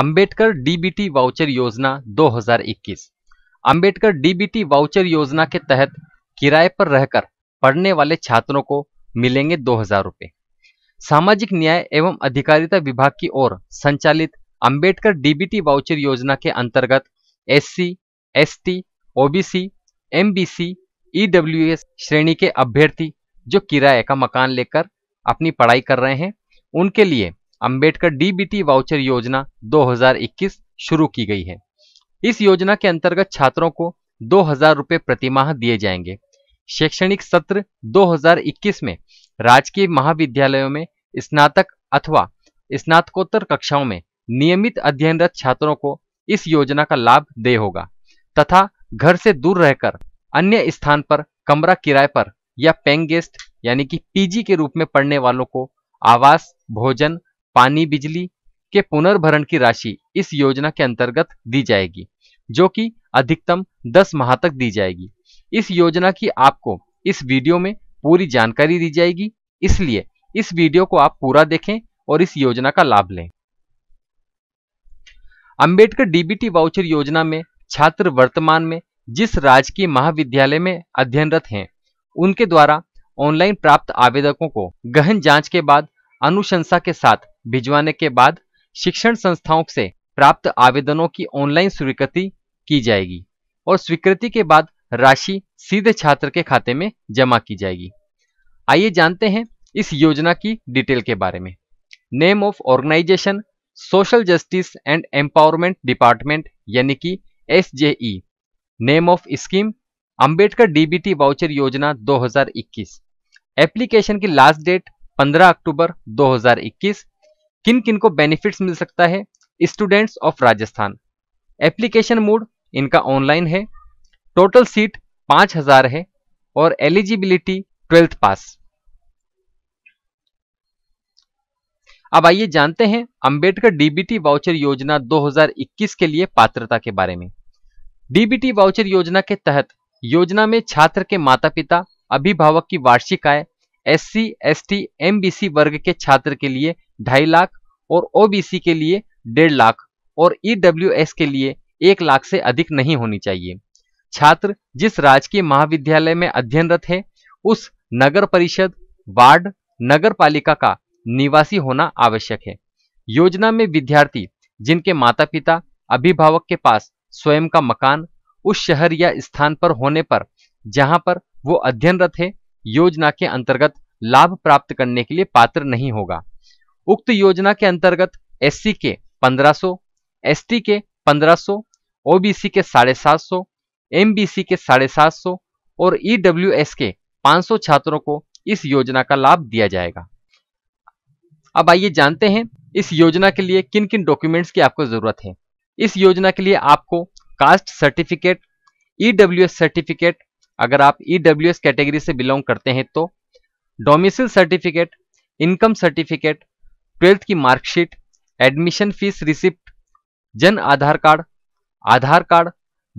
Ambedkar DBT voucher योजना 2021 Ambedkar DBT voucher योजना के तहत किराए पर रहकर पढ़ने वाले छात्रों को मिलेंगे दो हजार रूपए सामाजिक न्याय एवं अधिकारिता विभाग की ओर संचालित अंबेडकर डीबीटी वाउचर योजना के अंतर्गत SC, ST, OBC MBC, EWS श्रेणी के अभ्यर्थी जो किराए का मकान लेकर अपनी पढ़ाई कर रहे हैं उनके लिए अंबेडकर डीबीटी वाउचर योजना 2021 शुरू की गई है इस योजना के अंतर्गत छात्रों को दो हजार रुपये प्रतिमाह दिए जाएंगे शैक्षणिक सत्र 2021 में राजकीय महाविद्यालयों में स्नातक अथवा स्नातकोत्तर कक्षाओं में नियमित अध्ययनरत छात्रों को इस योजना का लाभ दे होगा तथा घर से दूर रहकर अन्य स्थान पर कमरा किराए पर या पेंग गेस्ट यानी कि पीजी के रूप में पढ़ने वालों को आवास भोजन पानी बिजली के पुनर्भरण की राशि इस योजना के अंतर्गत दी जाएगी जो कि अधिकतम 10 माह तक दी जाएगी इस योजना की आपको इस वीडियो में पूरी जानकारी दी जाएगी इसलिए इस वीडियो को आप पूरा देखें और इस योजना का लाभ लें अंबेडकर डीबीटी वाउचर योजना में छात्र वर्तमान में जिस राजकीय महाविद्यालय में अध्ययनरत हैं उनके द्वारा ऑनलाइन प्राप्त आवेदकों को गहन जांच के बाद अनुशंसा के साथ भिजवाने के बाद शिक्षण संस्थाओं से प्राप्त आवेदनों की ऑनलाइन स्वीकृति की जाएगी और स्वीकृति के बाद राशि सीधे छात्र के खाते में जमा की जाएगी आइए जानते हैं इस योजना की डिटेल के बारे में name of organization social justice and empowerment department यानी कि एस name of scheme Ambedkar DBT voucher योजना 2021 एप्लीकेशन की लास्ट डेट 15 अक्टूबर 2021 किन किन को बेनिफिट्स मिल सकता है students of Rajasthan application mode इनका ऑनलाइन है टोटल सीट 5000 है और एलिजिबिलिटी ट्वेल्थ पास अब आइए जानते हैं अंबेडकर डीबीटी वाउचर योजना 2021 के लिए पात्रता के बारे में डीबीटी वाउचर योजना के तहत योजना में छात्र के माता पिता अभिभावक की वार्षिक आय S C S T M B C वर्ग के छात्र के लिए ढाई लाख और ओ बी सी के लिए डेढ़ लाख और ई डब्ल्यू एस के लिए एक लाख से अधिक नहीं होनी चाहिए छात्र जिस राजकीय महाविद्यालय में अध्ययनरत है उस नगर परिषद वार्ड नगर पालिका का निवासी होना आवश्यक है योजना में विद्यार्थी जिनके माता पिता अभिभावक के पास स्वयं का मकान उस शहर या स्थान पर होने पर जहां पर वो अध्ययनरत है योजना के अंतर्गत लाभ प्राप्त करने के लिए पात्र नहीं होगा उक्त योजना के अंतर्गत एस के 1500, सौ के 1500, ओबीसी के 750, एमबीसी के साढ़े सात और ईडब्ल्यू के 500 छात्रों को इस योजना का लाभ दिया जाएगा अब आइए जानते हैं इस योजना के लिए किन किन डॉक्यूमेंट्स की आपको जरूरत है इस योजना के लिए आपको कास्ट सर्टिफिकेट ईडब्ल्यू सर्टिफिकेट अगर आप ई e कैटेगरी से बिलोंग करते हैं तो domicile certificate income certificate twelfth की marksheet admission fee receipt Jan Aadhaar card Aadhaar card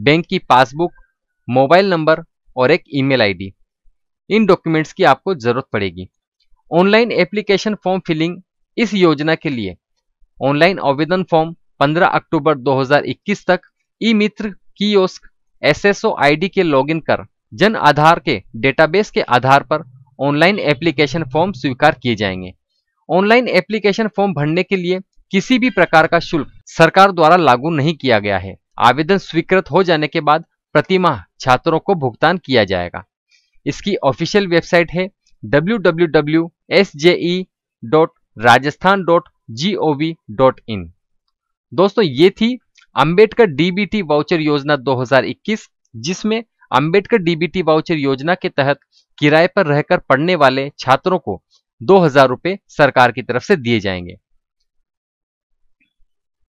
bank की पासबुक मोबाइल नंबर और एक ईमेल आईडी इन डॉक्यूमेंट्स की आपको ज़रूरत पड़ेगी ऑनलाइन एप्लीकेशन फॉर्म फिलिंग इस योजना के लिए ऑनलाइन आवेदन फॉर्म 15 अक्टूबर 2021 तक ई मित्र की एसएसओ एस के लॉगिन कर जन आधार के डेटाबेस के आधार पर ऑनलाइन एप्लीकेशन फॉर्म स्वीकार किए जाएंगे ऑनलाइन एप्लीकेशन फॉर्म भरने के लिए किसी भी प्रकार का शुल्क सरकार द्वारा लागू नहीं किया गया है आवेदन स्वीकृत हो जाने के बाद प्रतिमाह छात्रों को भुगतान किया जाएगा इसकी ऑफिशियल वेबसाइट है www.sje.rajasthan.gov.in दोस्तों ये थी अंबेडकर डीबीटी वाउचर योजना 2021 जिसमें अंबेडकर डीबीटी वाउचर योजना के तहत किराए पर रहकर पढ़ने वाले छात्रों को दो हजार रुपए सरकार की तरफ से दिए जाएंगे